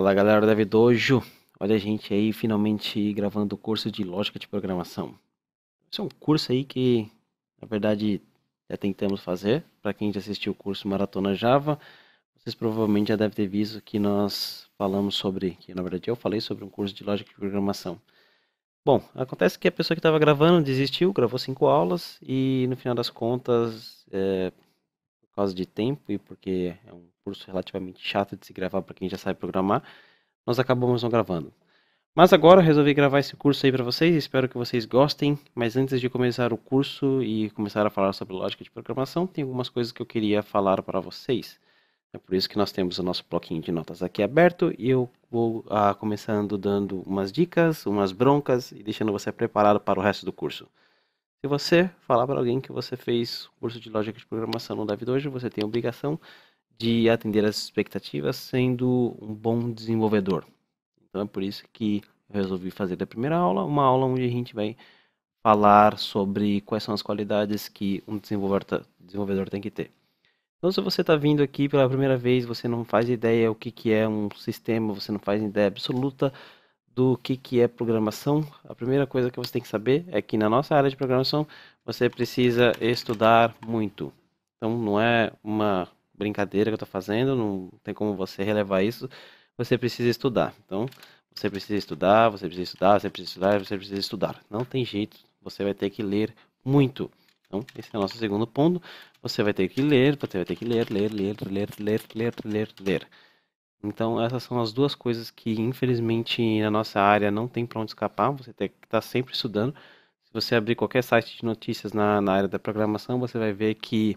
Fala galera da Vidojo, olha a gente aí finalmente gravando o curso de Lógica de Programação. Esse é um curso aí que, na verdade, já tentamos fazer. Para quem já assistiu o curso Maratona Java, vocês provavelmente já devem ter visto que nós falamos sobre, que na verdade eu falei sobre um curso de Lógica de Programação. Bom, acontece que a pessoa que estava gravando desistiu, gravou cinco aulas e no final das contas é, causa de tempo e porque é um curso relativamente chato de se gravar para quem já sabe programar, nós acabamos não gravando. Mas agora eu resolvi gravar esse curso aí para vocês, espero que vocês gostem. Mas antes de começar o curso e começar a falar sobre lógica de programação, tem algumas coisas que eu queria falar para vocês. É por isso que nós temos o nosso bloquinho de notas aqui aberto e eu vou ah, começando dando umas dicas, umas broncas e deixando você preparado para o resto do curso. Se você falar para alguém que você fez curso de lógica de programação no David hoje, você tem a obrigação de atender as expectativas sendo um bom desenvolvedor. Então é por isso que eu resolvi fazer da primeira aula uma aula onde a gente vai falar sobre quais são as qualidades que um desenvolvedor, desenvolvedor tem que ter. Então, se você está vindo aqui pela primeira vez, você não faz ideia o que, que é um sistema, você não faz ideia absoluta do que, que é programação, a primeira coisa que você tem que saber é que na nossa área de programação você precisa estudar muito. Então não é uma brincadeira que eu estou fazendo, não tem como você relevar isso. Você precisa estudar. Então você precisa estudar, você precisa estudar, você precisa estudar, você precisa estudar. Não tem jeito, você vai ter que ler muito. Então, esse é o nosso segundo ponto. Você vai ter que ler, você vai ter que ler, ler, ler, ler, ler, ler, ler. ler. Então, essas são as duas coisas que, infelizmente, na nossa área não tem para onde escapar. Você tem que estar tá sempre estudando. Se você abrir qualquer site de notícias na, na área da programação, você vai ver que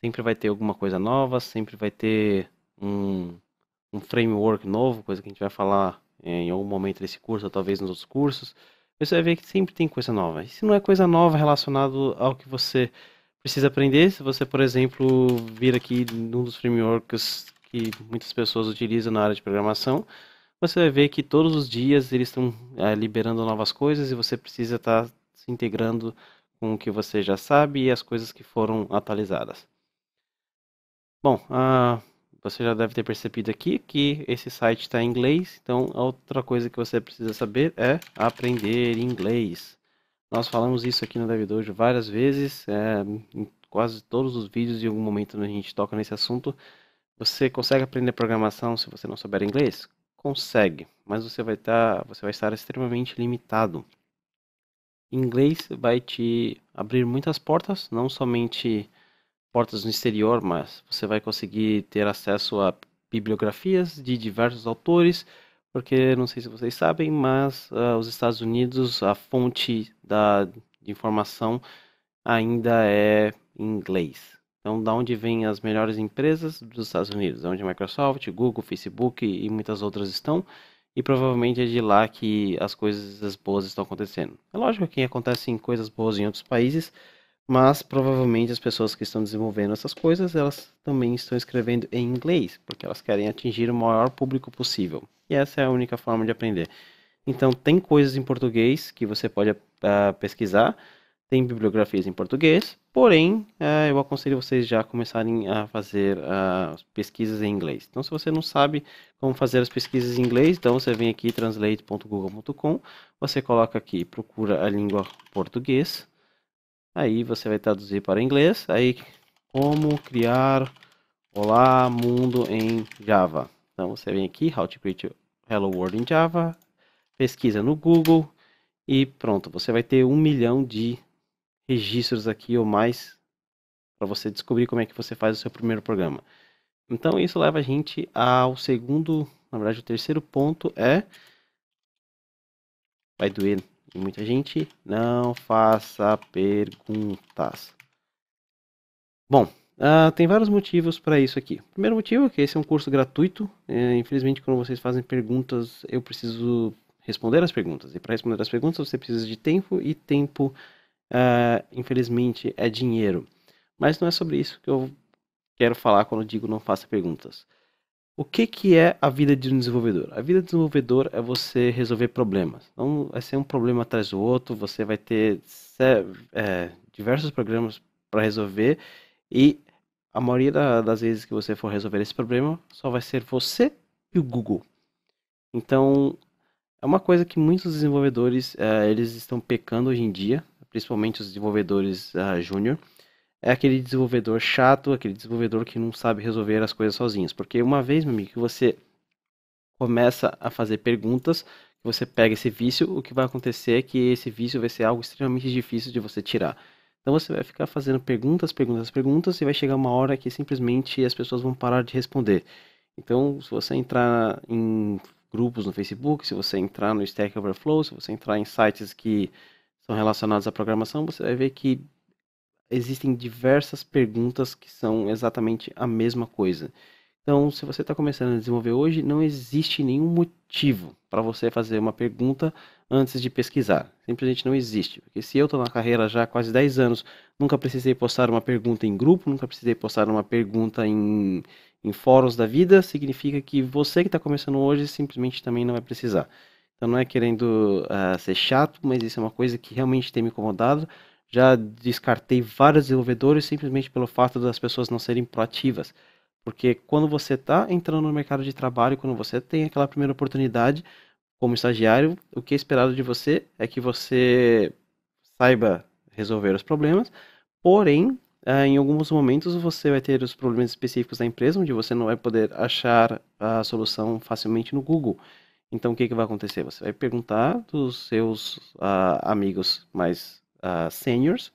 sempre vai ter alguma coisa nova, sempre vai ter um, um framework novo, coisa que a gente vai falar eh, em algum momento desse curso, ou talvez nos outros cursos. Você vai ver que sempre tem coisa nova. E se não é coisa nova relacionado ao que você precisa aprender, se você, por exemplo, vir aqui num dos frameworks que muitas pessoas utilizam na área de programação, você vai ver que todos os dias eles estão é, liberando novas coisas e você precisa estar tá se integrando com o que você já sabe e as coisas que foram atualizadas. Bom, ah, você já deve ter percebido aqui que esse site está em inglês, então a outra coisa que você precisa saber é aprender inglês. Nós falamos isso aqui no DevDojo várias vezes, é, em quase todos os vídeos, em algum momento a gente toca nesse assunto. Você consegue aprender programação se você não souber inglês? Consegue, mas você vai estar, tá, você vai estar extremamente limitado. Inglês vai te abrir muitas portas, não somente portas no exterior, mas você vai conseguir ter acesso a bibliografias de diversos autores, porque não sei se vocês sabem, mas uh, os Estados Unidos a fonte da de informação ainda é inglês. Então, da onde vêm as melhores empresas dos Estados Unidos, onde Microsoft, Google, Facebook e muitas outras estão, e provavelmente é de lá que as coisas boas estão acontecendo. É lógico que acontecem coisas boas em outros países, mas provavelmente as pessoas que estão desenvolvendo essas coisas, elas também estão escrevendo em inglês, porque elas querem atingir o maior público possível. E essa é a única forma de aprender. Então, tem coisas em português que você pode uh, pesquisar, tem bibliografias em português, porém é, eu aconselho vocês já começarem a fazer uh, pesquisas em inglês. Então, se você não sabe como fazer as pesquisas em inglês, então você vem aqui translate.google.com, você coloca aqui, procura a língua português, aí você vai traduzir para inglês, aí como criar Olá Mundo em Java. Então você vem aqui, How to Create Hello World em Java, pesquisa no Google e pronto, você vai ter um milhão de registros aqui ou mais para você descobrir como é que você faz o seu primeiro programa. Então isso leva a gente ao segundo, na verdade o terceiro ponto é vai doer em muita gente, não faça perguntas. Bom, uh, tem vários motivos para isso aqui. Primeiro motivo é que esse é um curso gratuito. É, infelizmente, quando vocês fazem perguntas, eu preciso responder as perguntas. E para responder as perguntas, você precisa de tempo e tempo uh, infelizmente, é dinheiro. Mas não é sobre isso que eu quero falar quando digo não faça perguntas. O que, que é a vida de um desenvolvedor? A vida de um desenvolvedor é você resolver problemas. Não vai é ser um problema atrás do outro, você vai ter é, diversos problemas para resolver e a maioria das vezes que você for resolver esse problema só vai ser você e o Google. Então, é uma coisa que muitos desenvolvedores é, eles estão pecando hoje em dia, principalmente os desenvolvedores uh, júnior, é aquele desenvolvedor chato, aquele desenvolvedor que não sabe resolver as coisas sozinhos. Porque uma vez, meu amigo, que você começa a fazer perguntas, que você pega esse vício, o que vai acontecer é que esse vício vai ser algo extremamente difícil de você tirar. Então você vai ficar fazendo perguntas, perguntas, perguntas, e vai chegar uma hora que simplesmente as pessoas vão parar de responder. Então, se você entrar em grupos no Facebook, se você entrar no Stack Overflow, se você entrar em sites que são relacionados à programação, você vai ver que existem diversas perguntas que são exatamente a mesma coisa. Então, se você está começando a desenvolver hoje, não existe nenhum motivo para você fazer uma pergunta antes de pesquisar. Simplesmente não existe. Porque se eu estou na carreira já há quase 10 anos, nunca precisei postar uma pergunta em grupo, nunca precisei postar uma pergunta em, em fóruns da vida, significa que você que está começando hoje simplesmente também não vai precisar. Então não é querendo uh, ser chato, mas isso é uma coisa que realmente tem me incomodado. Já descartei vários desenvolvedores simplesmente pelo fato das pessoas não serem proativas. Porque quando você está entrando no mercado de trabalho, quando você tem aquela primeira oportunidade como estagiário, o que é esperado de você é que você saiba resolver os problemas, porém, ah, em alguns momentos você vai ter os problemas específicos da empresa, onde você não vai poder achar a solução facilmente no Google. Então o que, que vai acontecer? Você vai perguntar dos seus uh, amigos mais uh, ah, seniors,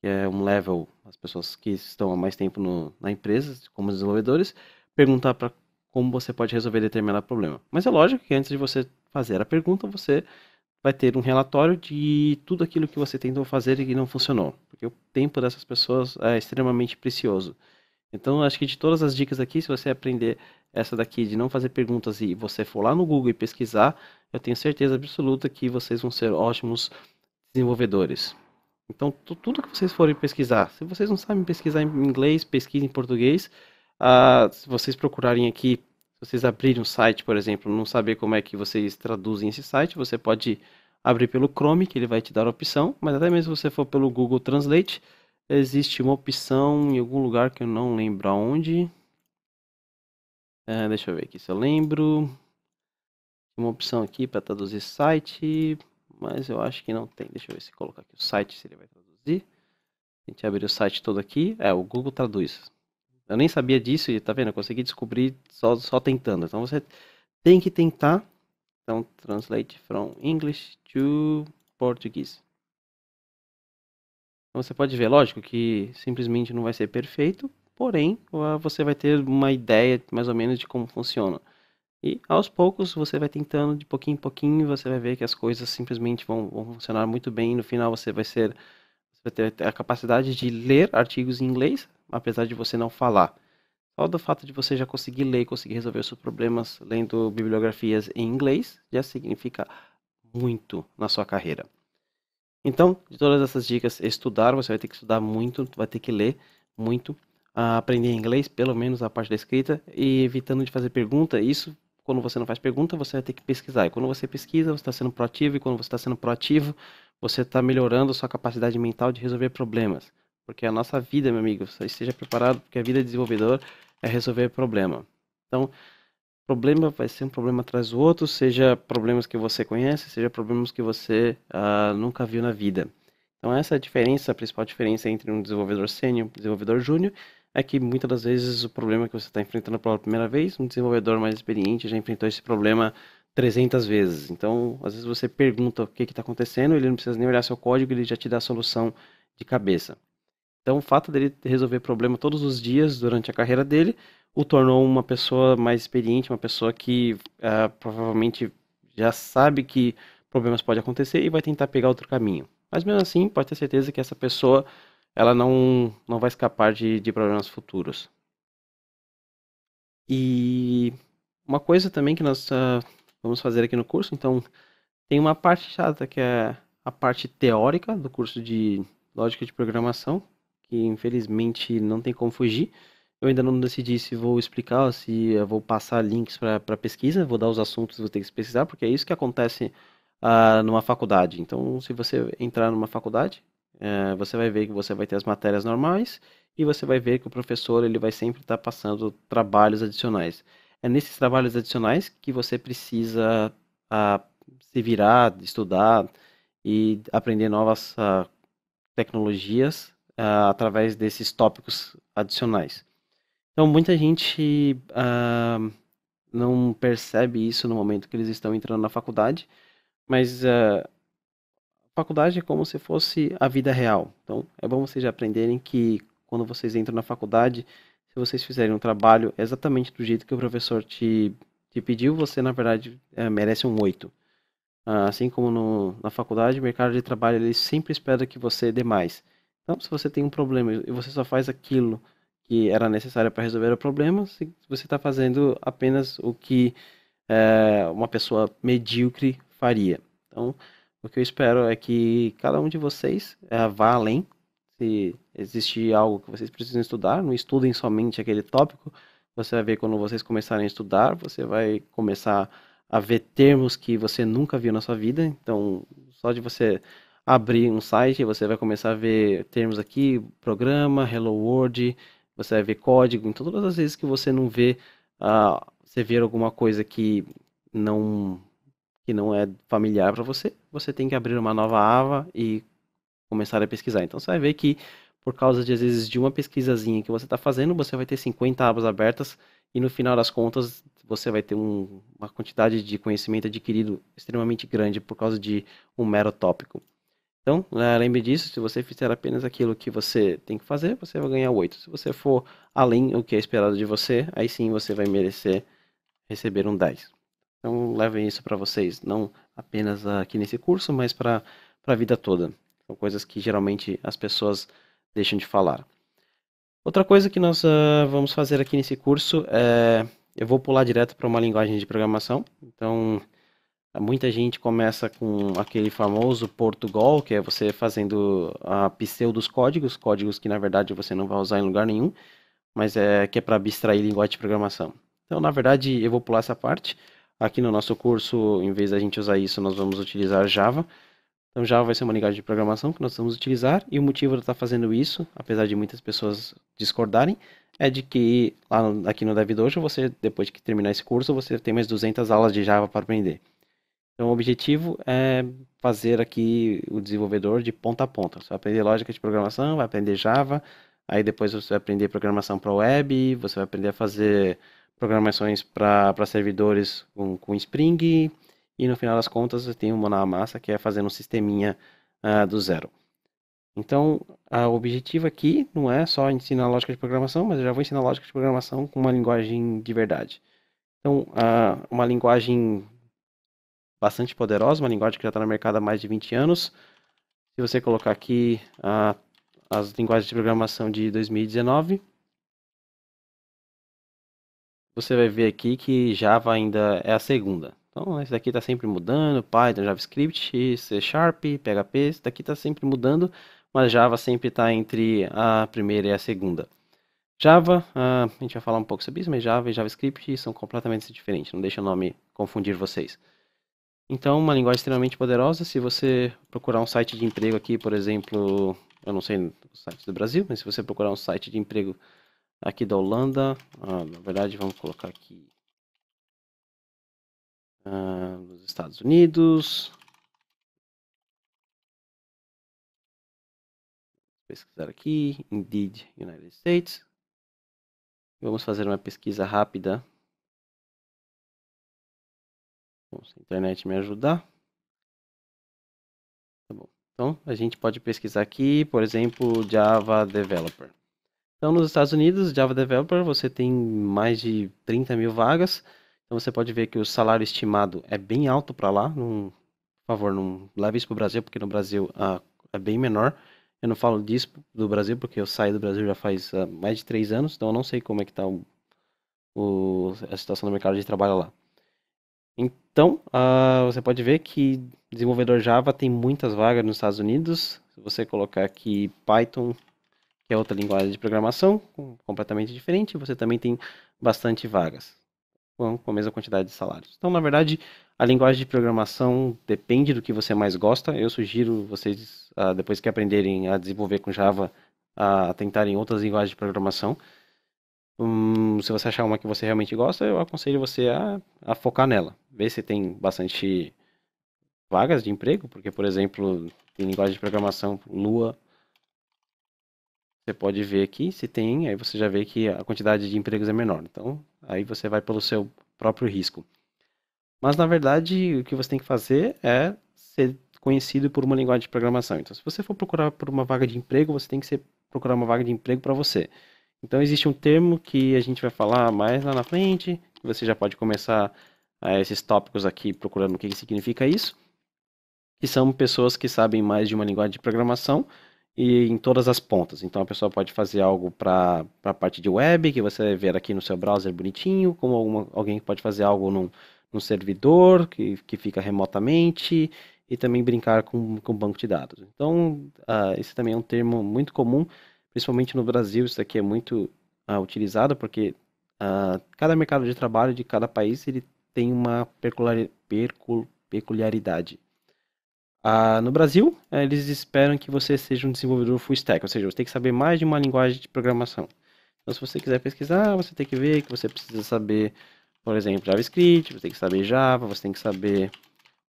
que é um level, as pessoas que estão há mais tempo no, na empresa, como desenvolvedores, perguntar para como você pode resolver determinado problema. Mas é lógico que antes de você fazer a pergunta, você vai ter um relatório de tudo aquilo que você tentou fazer e que não funcionou, porque o tempo dessas pessoas é extremamente precioso. Então, acho que de todas as dicas aqui, se você aprender essa daqui de não fazer perguntas e você for lá no Google e pesquisar, eu tenho certeza absoluta que vocês vão ser ótimos desenvolvedores. Então, tudo que vocês forem pesquisar, se vocês não sabem pesquisar em inglês, pesquise em português. Ah, se vocês procurarem aqui, se vocês abrirem um site, por exemplo, não saber como é que vocês traduzem esse site, você pode abrir pelo Chrome, que ele vai te dar a opção, mas até mesmo se você for pelo Google Translate, Existe uma opção em algum lugar que eu não lembro aonde. É, deixa eu ver aqui se eu lembro. Uma opção aqui para traduzir site, mas eu acho que não tem. Deixa eu ver se colocar aqui o site, se ele vai traduzir. A gente abrir o site todo aqui. É, o Google traduz. Eu nem sabia disso e tá vendo? Eu consegui descobrir só, só tentando. Então você tem que tentar. Então, translate from English to Portuguese. Então você pode ver, lógico que simplesmente não vai ser perfeito, porém ah, você vai ter uma ideia mais ou menos de como funciona. E aos poucos você vai tentando, de pouquinho em pouquinho, você vai ver que as coisas simplesmente vão, vão funcionar muito bem. No final você vai ser você vai ter a capacidade de ler artigos em inglês, apesar de você não falar. Só do fato de você já conseguir ler, conseguir resolver os seus problemas lendo bibliografias em inglês, já significa muito na sua carreira. Então, de todas essas dicas, estudar, você vai ter que estudar muito, vai ter que ler muito, ah, aprender inglês, pelo menos a parte da escrita, e evitando de fazer pergunta. Isso, quando você não faz pergunta, você vai ter que pesquisar. E quando você pesquisa, você está sendo proativo, e quando você está sendo proativo, você está melhorando a sua capacidade mental de resolver problemas. Porque a nossa vida, meu amigo, esteja preparado, porque a vida de desenvolvedor é resolver problema. Então, problema vai ser um problema atrás do outro, seja problemas que você conhece, seja problemas que você uh, nunca viu na vida. Então essa é a diferença, a principal diferença entre um desenvolvedor sênior e um desenvolvedor júnior, é que muitas das vezes o problema que você está enfrentando pela primeira vez, um desenvolvedor mais experiente já enfrentou esse problema 300 vezes. Então, às vezes você pergunta o que está acontecendo, ele não precisa nem olhar seu código, ele já te dá a solução de cabeça. Então, o fato dele resolver problema todos os dias durante a carreira dele o tornou uma pessoa mais experiente, uma pessoa que uh, provavelmente já sabe que problemas podem acontecer e vai tentar pegar outro caminho. Mas mesmo assim, pode ter certeza que essa pessoa ela não, não vai escapar de, de problemas futuros. E uma coisa também que nós uh, vamos fazer aqui no curso, então, tem uma parte chata que é a parte teórica do curso de lógica de programação, que infelizmente não tem como fugir eu ainda não decidi se vou explicar, se vou passar links para pesquisa, vou dar os assuntos que você tem que pesquisar, porque é isso que acontece ah, numa faculdade. Então, se você entrar numa faculdade, é, você vai ver que você vai ter as matérias normais e você vai ver que o professor ele vai sempre estar tá passando trabalhos adicionais. É nesses trabalhos adicionais que você precisa ah, se virar, estudar e aprender novas ah, tecnologias através desses tópicos adicionais. Então, muita gente uh, não percebe isso no momento que eles estão entrando na faculdade, mas uh, ah, a faculdade é como se fosse a vida real. Então, é bom vocês aprenderem que quando vocês entram na faculdade, se vocês fizerem um trabalho exatamente do jeito que o professor te, te pediu, você, na verdade, uh, merece um oito. Ah, assim como no, na faculdade, o mercado de trabalho ele sempre espera que você dê mais. Então, se você tem um problema e você só faz aquilo que era necessária para resolver o problema, se você está fazendo apenas o que é, uma pessoa medíocre faria. Então, o que eu espero é que cada um de vocês é, vá além. Se existe algo que vocês precisam estudar, não estudem somente aquele tópico. Você vai ver quando vocês começarem a estudar, você vai começar a ver termos que você nunca viu na sua vida. Então, só de você abrir um site, você vai começar a ver termos aqui, programa, Hello World, você vai ver código, então todas as vezes que você não vê, uh, você vê alguma coisa que não que não é familiar para você, você tem que abrir uma nova aba e começar a pesquisar. Então você vai ver que por causa de às vezes de uma pesquisazinha que você está fazendo, você vai ter 50 abas abertas e no final das contas você vai ter um, uma quantidade de conhecimento adquirido extremamente grande por causa de um mero tópico. Então, né, lembre disso, se você fizer apenas aquilo que você tem que fazer, você vai ganhar 8. Se você for além do que é esperado de você, aí sim você vai merecer receber um 10. Então, levem isso para vocês, não apenas aqui nesse curso, mas para a vida toda. São coisas que geralmente as pessoas deixam de falar. Outra coisa que nós uh, vamos fazer aqui nesse curso é. Eu vou pular direto para uma linguagem de programação. Então, Muita gente começa com aquele famoso Portugal, que é você fazendo a pseudos códigos, códigos que na verdade você não vai usar em lugar nenhum, mas é que é para abstrair linguagem de programação. Então, na verdade, eu vou pular essa parte. Aqui no nosso curso, em vez da gente usar isso, nós vamos utilizar Java. Então, Java vai ser uma linguagem de programação que nós vamos utilizar, e o motivo de eu tá estar fazendo isso, apesar de muitas pessoas discordarem, é de que lá no, aqui no DevDojo, você, depois que terminar esse curso, você tem mais 200 aulas de Java para aprender. Então, o objetivo é fazer aqui o desenvolvedor de ponta a ponta. Você vai aprender lógica de programação, vai aprender Java, aí depois você vai aprender programação para web, você vai aprender a fazer programações para servidores com, com Spring, e no final das contas você tem uma na massa que é fazer um sisteminha uh, do zero. Então, o objetivo aqui não é só ensinar lógica de programação, mas eu já vou ensinar lógica de programação com uma linguagem de verdade. Então, uh, uma linguagem bastante poderosa, uma linguagem que já está no mercado há mais de 20 anos. Se você colocar aqui a, ah, as linguagens de programação de 2019, você vai ver aqui que Java ainda é a segunda. Então, esse daqui está sempre mudando, Python, JavaScript, C Sharp, PHP, esse daqui está sempre mudando, mas Java sempre está entre a primeira e a segunda. Java, ah, a gente vai falar um pouco sobre isso, mas Java e JavaScript são completamente diferentes, não deixa o nome confundir vocês. Então, uma linguagem extremamente poderosa. Se você procurar um site de emprego aqui, por exemplo, eu não sei o site do Brasil, mas se você procurar um site de emprego aqui da Holanda, ah, na verdade, vamos colocar aqui ah, nos Estados Unidos. Pesquisar aqui, Indeed, United States. Vamos fazer uma pesquisa rápida Bom, se a internet me ajudar. Tá bom. Então, a gente pode pesquisar aqui, por exemplo, Java Developer. Então, nos Estados Unidos, Java Developer, você tem mais de 30 mil vagas. Então, você pode ver que o salário estimado é bem alto para lá. por favor, não leve isso para o Brasil, porque no Brasil ah, é bem menor. Eu não falo disso do Brasil, porque eu saí do Brasil já faz ah, mais de 3 anos. Então, eu não sei como é que está a situação do mercado de trabalho lá. Então, uh, você pode ver que desenvolvedor Java tem muitas vagas nos Estados Unidos. Se você colocar aqui Python, que é outra linguagem de programação, completamente diferente, você também tem bastante vagas, com a mesma quantidade de salários. Então, na verdade, a linguagem de programação depende do que você mais gosta. Eu sugiro vocês, uh, depois que aprenderem a desenvolver com Java, a uh, tentarem outras linguagens de programação. Hum, se você achar uma que você realmente gosta, eu aconselho você a, a focar nela. Ver se tem bastante vagas de emprego, porque, por exemplo, em linguagem de programação, Lua, você pode ver aqui se tem, aí você já vê que a quantidade de empregos é menor. Então, aí você vai pelo seu próprio risco. Mas, na verdade, o que você tem que fazer é ser conhecido por uma linguagem de programação. Então, se você for procurar por uma vaga de emprego, você tem que ser, procurar uma vaga de emprego para você. Então existe um termo que a gente vai falar mais lá na frente. Você já pode começar a é, esses tópicos aqui procurando o que significa isso. Que são pessoas que sabem mais de uma linguagem de programação e em todas as pontas. Então a pessoa pode fazer algo para a parte de web, que você vai ver aqui no seu browser bonitinho, como alguma, alguém pode fazer algo num, num servidor que, que fica remotamente e também brincar com, o banco de dados. Então, uh, esse também é um termo muito comum principalmente no Brasil, isso aqui é muito ah, utilizado, porque uh, cada mercado de trabalho de cada país ele tem uma peculiaridade. Ah, no Brasil, eh, eles esperam que você seja um desenvolvedor full stack, ou seja, você tem que saber mais de uma linguagem de programação. Então, se você quiser pesquisar, você tem que ver que você precisa saber, por exemplo, JavaScript, você tem que saber Java, você tem que saber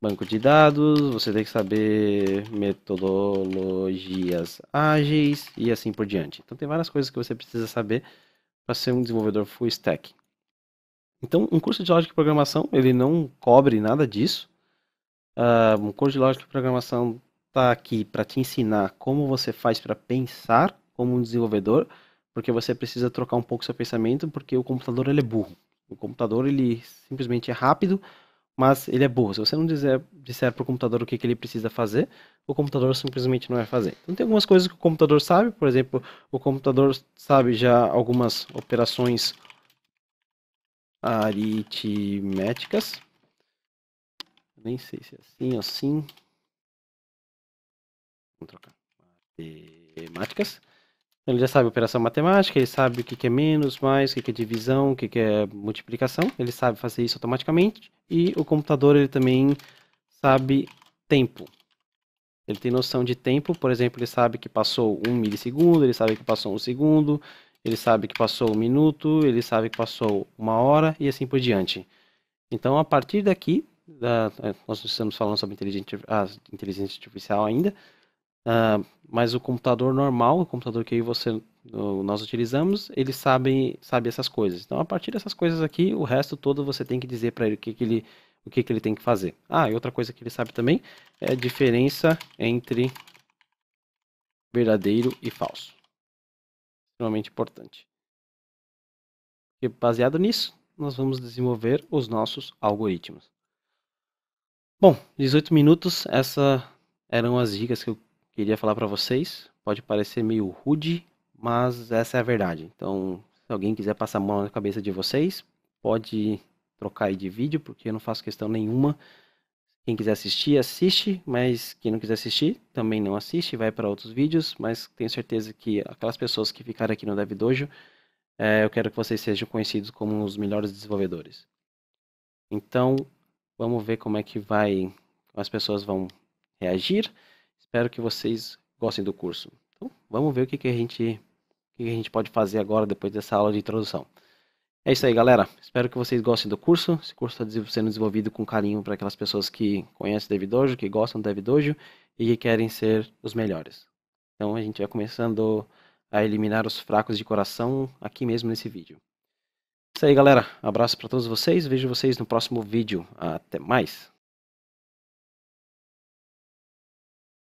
banco de dados, você tem que saber metodologias ágeis e assim por diante. Então tem várias coisas que você precisa saber para ser um desenvolvedor full stack. Então um curso de lógica e programação ele não cobre nada disso. Uh, um curso de lógica e programação está aqui para te ensinar como você faz para pensar como um desenvolvedor, porque você precisa trocar um pouco seu pensamento, porque o computador ele é burro. O computador ele simplesmente é rápido, mas ele é burro. Se você não dizer, disser para o computador o que, que, ele precisa fazer, o computador simplesmente não vai fazer. Então tem algumas coisas que o computador sabe, por exemplo, o computador sabe já algumas operações aritméticas. Nem sei se é assim ou assim. Vamos trocar. Matemáticas. Ele já sabe operação matemática, ele sabe o que, que é menos, mais, o que, que é divisão, o que, que é multiplicação. Ele sabe fazer isso automaticamente. E o computador ele também sabe tempo. Ele tem noção de tempo, por exemplo, ele sabe que passou um milissegundo, ele sabe que passou um segundo, ele sabe que passou um minuto, ele sabe que passou uma hora e assim por diante. Então, a partir daqui, da, nós estamos falando sobre inteligência, ah, inteligência artificial ainda, Uh, mas o computador normal, o computador que você, nós utilizamos, ele sabe, sabe essas coisas. Então, a partir dessas coisas aqui, o resto todo você tem que dizer para ele o que, que ele o que, que ele tem que fazer. Ah, e outra coisa que ele sabe também é a diferença entre verdadeiro e falso. Extremamente importante. E baseado nisso, nós vamos desenvolver os nossos algoritmos. Bom, 18 minutos, essas eram as dicas que eu queria falar para vocês. Pode parecer meio rude, mas essa é a verdade. Então, se alguém quiser passar a mão na cabeça de vocês, pode trocar aí de vídeo, porque eu não faço questão nenhuma. Quem quiser assistir, assiste, mas quem não quiser assistir, também não assiste, vai para outros vídeos, mas tenho certeza que aquelas pessoas que ficaram aqui no Dev Dojo, é, eu quero que vocês sejam conhecidos como os melhores desenvolvedores. Então, vamos ver como é que vai, como as pessoas vão reagir. Espero que vocês gostem do curso. Então, vamos ver o que, que, a, gente, o que, que a gente pode fazer agora, depois dessa aula de introdução. É isso aí, galera. Espero que vocês gostem do curso. Esse curso está sendo desenvolvido com carinho para aquelas pessoas que conhecem DevDojo, que gostam do DevDojo e que querem ser os melhores. Então a gente vai começando a eliminar os fracos de coração aqui mesmo nesse vídeo. É isso aí, galera. Abraço para todos vocês. Vejo vocês no próximo vídeo. Até mais.